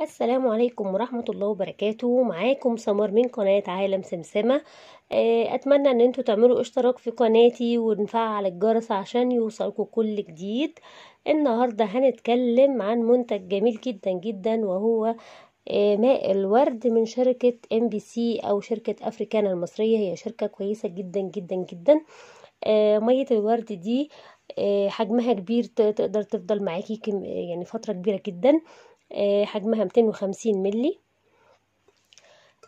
السلام عليكم ورحمة الله وبركاته معاكم سمر من قناة عالم سمسمة آه، اتمنى ان انتوا تعملوا اشتراك في قناتي ونفعل الجرس عشان يوصلكوا كل جديد النهاردة هنتكلم عن منتج جميل جدا جدا وهو آه، ماء الورد من شركة ام بي سي او شركة افريكانا المصرية هي شركة كويسة جدا جدا جدا آه، مية الورد دي حجمها كبير تقدر تفضل معاكي يعني فترة كبيرة جدا آه، حجمها 250 ملي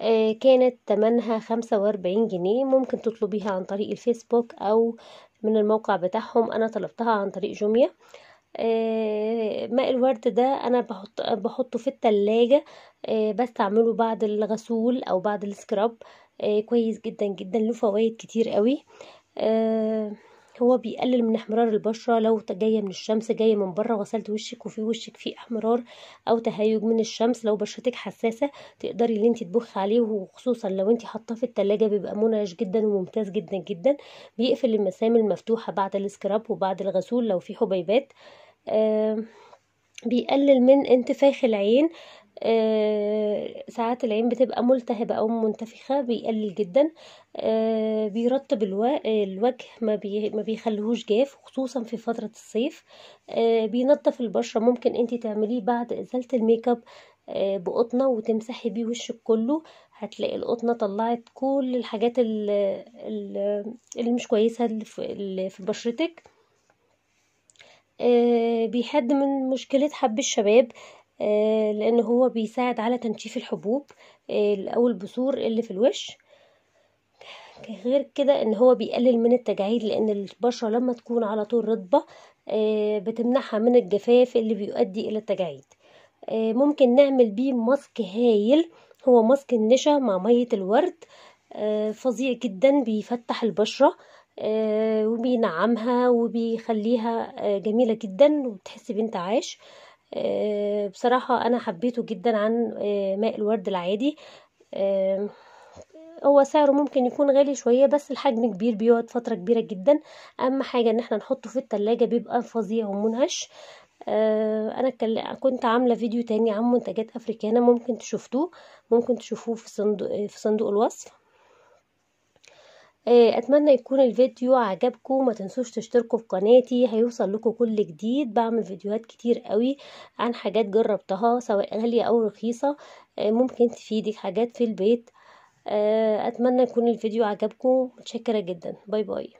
آه، كانت تمنها 45 جنيه ممكن تطلبيها عن طريق الفيسبوك او من الموقع بتاعهم انا طلبتها عن طريق جوميا آه، ماء الورد ده انا بحط بحطه في التلاجة بستعمله بعد الغسول او بعد السكراب كويس جدا جدا له فوائد كتير قوي هو بيقلل من احمرار البشرة لو جاية من الشمس جاية من بره غسلت وشك وفي وشك فيه احمرار او تهيج من الشمس لو بشرتك حساسة تقدري ان انت تبخي عليه وخصوصا لو انت حاطاه في التلاجة بيبقى منعش جدا وممتاز جدا جدا بيقفل المسام المفتوحة بعد السكراب وبعد الغسول لو في حبيبات آه بيقلل من انتفاخ العين آه، ساعات العين بتبقى ملتهبة أو منتفخة بيقلل جدا آه، بيرطب الوجه ما, بيخليهوش جاف خصوصا في فترة الصيف آه، بينظف البشرة ممكن انت تعمليه بعد إزالة الميك اب بقطنة وتمسحي بيه وشك كله هتلاقي القطنة طلعت كل الحاجات اللي مش كويسة اللي في بشرتك بيحد من مشكلة حب الشباب آه، لان هو بيساعد على تنشيف الحبوب آه، او البثور اللي في الوش غير كده ان هو بيقلل من التجاعيد لان البشره لما تكون على طول رطبه آه، بتمنعها من الجفاف اللي بيؤدي الى التجاعيد ممكن نعمل بيه ماسك هايل هو ماسك النشا مع ميه الورد فظيع جدا بيفتح البشره وبينعمها وبيخليها جميله جدا وتحس بانتعاش آه، بصراحة أنا حبيته جدا عن آه، ماء الورد العادي هو سعره ممكن يكون غالي شوية بس الحجم كبير بيقعد فترة كبيرة جدا أهم حاجة إن احنا نحطه في التلاجة بيبقى فظيع ومنهش آه، انا كنت عامله فيديو تاني عن منتجات افريكانا ممكن تشوفوه ممكن تشوفوه في صندوق في صندوق الوصف آه، اتمنى يكون الفيديو عجبكم ما تنسوش تشتركوا في قناتي هيوصل لكم كل جديد بعمل فيديوهات كتير قوي عن حاجات جربتها سواء غالية او رخيصة آه، ممكن تفيدك حاجات في البيت آه، اتمنى يكون الفيديو عجبكم متشكرة جدا باي باي